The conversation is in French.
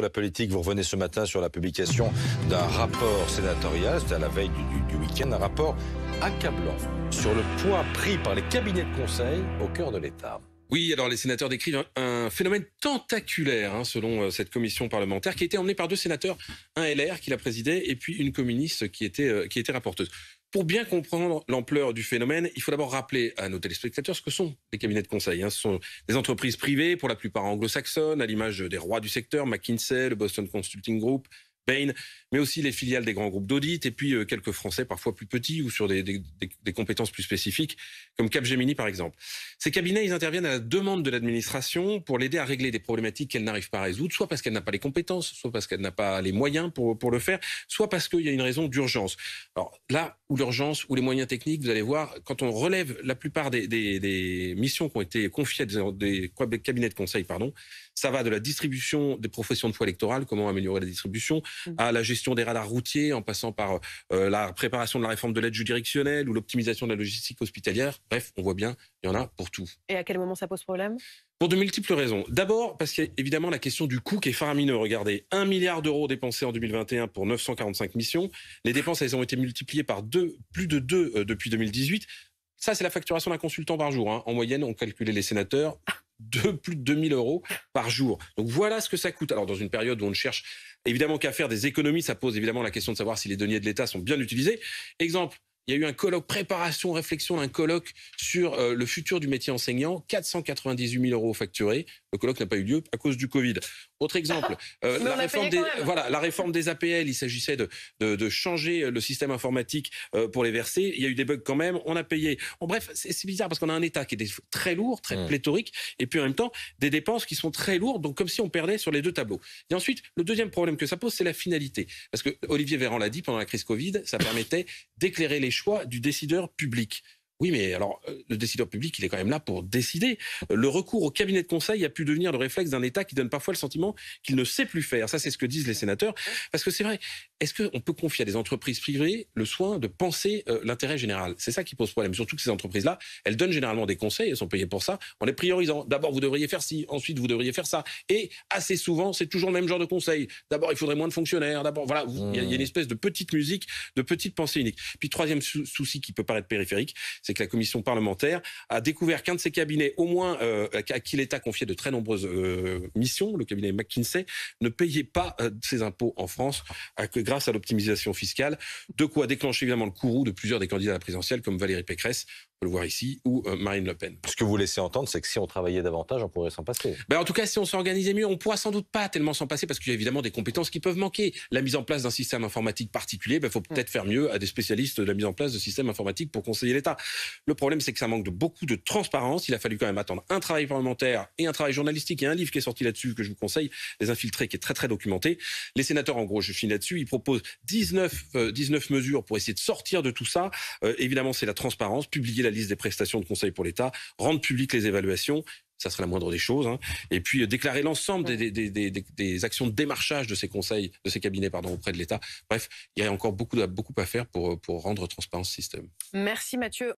La politique, vous revenez ce matin sur la publication d'un rapport sénatorial, c'était à la veille du, week-end, un rapport accablant sur le poids pris par les cabinets de conseil au cœur de l'État. Oui, alors les sénateurs décrivent un, phénomène tentaculaire, hein, selon euh, cette commission parlementaire, qui a été emmenée par deux sénateurs, un LR qui la présidait et puis une communiste qui était, euh, qui était rapporteuse. Pour bien comprendre l'ampleur du phénomène, il faut d'abord rappeler à nos téléspectateurs ce que sont les cabinets de conseil. Hein. Ce sont des entreprises privées, pour la plupart anglo-saxonnes, à l'image des rois du secteur, McKinsey, le Boston Consulting Group, Bain, mais aussi les filiales des grands groupes d'audit, et puis euh, quelques Français parfois plus petits ou sur des, compétences plus spécifiques, comme Capgemini par exemple. Ces cabinets, ils interviennent à la demande de l'administration pour l'aider à régler des problématiques qu'elle n'arrive pas à résoudre, soit parce qu'elle n'a pas les compétences, soit parce qu'elle n'a pas les moyens pour, pour le faire, soit parce qu'il y a une raison d'urgence. Alors là où l'urgence, ou les moyens techniques, vous allez voir, quand on relève la plupart des, des missions qui ont été confiées à des, cabinets de conseil, pardon, ça va de la distribution des professions de foi électorale, comment améliorer la distribution, Mmh. à la gestion des radars routiers, en passant par euh, la préparation de la réforme de l'aide juridictionnelle ou l'optimisation de la logistique hospitalière. Bref, on voit bien, il y en a pour tout. Et à quel moment ça pose problème pour de multiples raisons. D'abord, parce qu'il y a évidemment la question du coût qui est faramineux. Regardez, 1 milliard d'euros dépensés en 2021 pour 945 missions. Les dépenses, elles ont été multipliées par deux, plus de deux euh, depuis 2018. Ça, c'est la facturation d'un consultant par jour. Hein. En moyenne, on calculait les sénateurs de plus de 2000 euros par jour. Donc voilà ce que ça coûte. Alors dans une période où on cherche Évidemment qu'à faire des économies, ça pose évidemment la question de savoir si les deniers de l'État sont bien utilisés. Exemple, il y a eu un colloque préparation, réflexion d'un colloque sur euh, le futur du métier enseignant, 498 000 euros facturés. Le colloque n'a pas eu lieu à cause du Covid. Autre exemple, euh, la, réforme des, voilà, la réforme des APL, il s'agissait de, de, changer euh, le système informatique pour les verser. Il y a eu des bugs quand même, on a payé. En bref, c'est bizarre parce qu'on a un État qui est très lourd, très mmh. pléthorique, et puis en même temps, des dépenses qui sont très lourdes, donc comme si on perdait sur les deux tableaux. Et ensuite, le deuxième problème que ça pose, c'est la finalité. Parce que Olivier Véran l'a dit pendant la crise Covid, ça permettait d'éclairer les choix du décideur public. Oui, mais alors, euh, le décideur public, il est quand même là pour décider. Le recours au cabinet de conseil a pu devenir le réflexe d'un État qui donne parfois le sentiment qu'il ne sait plus faire. Ça, c'est ce que disent les sénateurs. Parce que c'est vrai, est-ce qu'on peut confier à des entreprises privées le soin de penser euh, l'intérêt général C'est ça qui pose problème. Surtout que ces entreprises-là, elles donnent généralement des conseils, elles sont payées pour ça, en les priorisant. D'abord, vous devriez faire ci, ensuite, vous devriez faire ça. Et assez souvent, c'est toujours le même genre de conseil. D'abord, il faudrait moins de fonctionnaires. D'abord, voilà, il y, a une espèce de petite musique, de petite pensée unique. Puis, troisième souci qui peut paraître périphérique, c'est que la commission parlementaire a découvert qu'un de ses cabinets, au moins euh, à qui l'État confiait de très nombreuses euh, missions, le cabinet McKinsey, ne payait pas ses impôts en France grâce à l'optimisation fiscale. De quoi déclencher évidemment le courroux de plusieurs des candidats à la présidentielle, comme Valérie Pécresse, le voir ici, ou euh, Marine Le Pen. Ce que vous laissez entendre, c'est que si on travaillait davantage, on pourrait s'en passer. Ben en tout cas, si on s'organisait mieux, on pourra sans doute pas tellement s'en passer parce qu'il y a évidemment des compétences qui peuvent manquer. La mise en place d'un système informatique particulier, il ben, faut peut-être faire mieux à des spécialistes de la mise en place de systèmes informatiques pour conseiller l'État. Le problème, c'est que ça manque de beaucoup de transparence. Il a fallu quand même attendre un travail parlementaire et un travail journalistique. et un livre qui est sorti là-dessus que je vous conseille, Les Infiltrés, qui est très très documenté. Les sénateurs, en gros, je finis là-dessus, ils proposent 19, 19 euh, mesures pour essayer de sortir de tout ça. Euh, évidemment, c'est la transparence, publier la liste des prestations de conseil pour l'État, rendre publiques les évaluations ça serait la moindre des choses. Hein. Et puis euh, déclarer l'ensemble des, actions de démarchage de ces conseils, de ces cabinets, pardon, auprès de l'État. Bref, il y a encore beaucoup, beaucoup à faire pour, euh, pour rendre transparent ce système. Merci Mathieu.